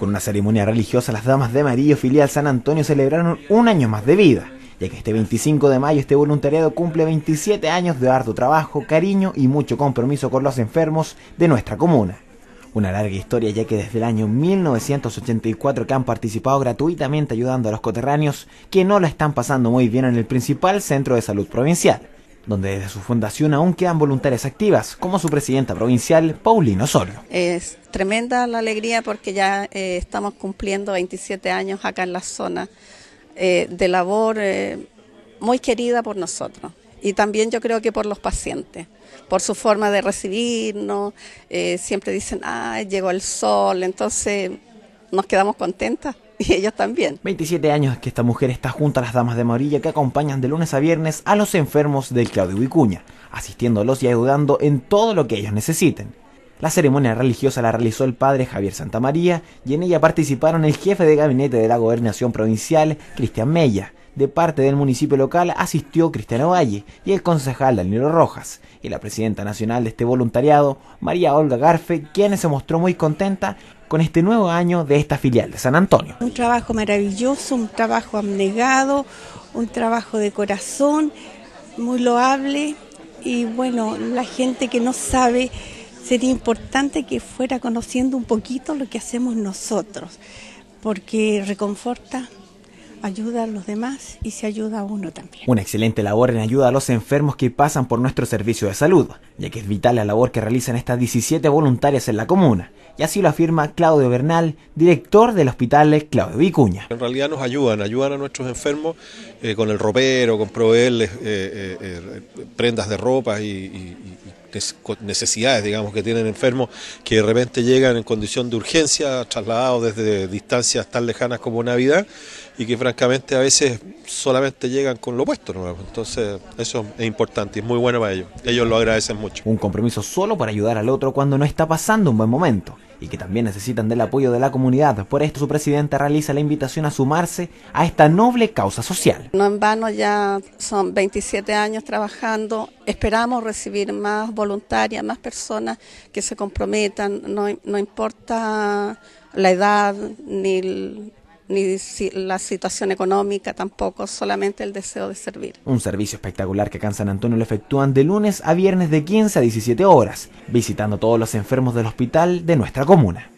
Con una ceremonia religiosa, las damas de Amarillo Filial San Antonio celebraron un año más de vida, ya que este 25 de mayo este voluntariado cumple 27 años de arduo trabajo, cariño y mucho compromiso con los enfermos de nuestra comuna. Una larga historia ya que desde el año 1984 que han participado gratuitamente ayudando a los coterráneos que no la están pasando muy bien en el principal centro de salud provincial donde desde su fundación aún quedan voluntarias activas, como su presidenta provincial, Paulino Osorio. Es tremenda la alegría porque ya eh, estamos cumpliendo 27 años acá en la zona eh, de labor eh, muy querida por nosotros y también yo creo que por los pacientes, por su forma de recibirnos, siempre dicen, ah, llegó el sol, entonces nos quedamos contentas. y ellos también. 27 años que esta mujer está junto a las damas de morilla que acompañan de lunes a viernes a los enfermos del Claudio Vicuña, asistiéndolos y ayudando en todo lo que ellos necesiten. La ceremonia religiosa la realizó el padre Javier Santamaría y en ella participaron el jefe de gabinete de la gobernación provincial, Cristian Mella, de parte del municipio local asistió Cristiano Valle y el concejal Daniel Rojas y la presidenta nacional de este voluntariado, María Olga Garfe, quien se mostró muy contenta con este nuevo año de esta filial de San Antonio. Un trabajo maravilloso, un trabajo abnegado, un trabajo de corazón, muy loable y bueno, la gente que no sabe sería importante que fuera conociendo un poquito lo que hacemos nosotros, porque reconforta ayuda a los demás y se ayuda a uno también. Una excelente labor en ayuda a los enfermos que pasan por nuestro servicio de salud, ya que es vital la labor que realizan estas 17 voluntarias en la comuna. Y así lo afirma Claudio Bernal, director del Hospital Claudio Vicuña. En realidad nos ayudan, ayudan a nuestros enfermos eh, con el ropero, con proveerles eh, eh, prendas de ropa y necesidades, digamos, que tienen enfermos que de repente llegan en condición de urgencia, trasladados desde distancias tan lejanas como Navidad y que francamente a veces solamente llegan con lo puesto. Entonces eso es importante y es muy bueno para ellos. Ellos lo agradecen mucho. Un compromiso solo para ayudar al otro cuando no está pasando un buen momento y que también necesitan del apoyo de la comunidad. Por esto su presidenta realiza la invitación a sumarse a esta noble causa social. No en vano ya son 27 años trabajando Esperamos recibir más voluntarias, más personas que se comprometan, no, importa la edad ni, la situación económica tampoco, solamente el deseo de servir. Un servicio espectacular que acá en San Antonio lo efectúan de lunes a viernes de 15 a 17 horas, visitando todos los enfermos del hospital de nuestra comuna.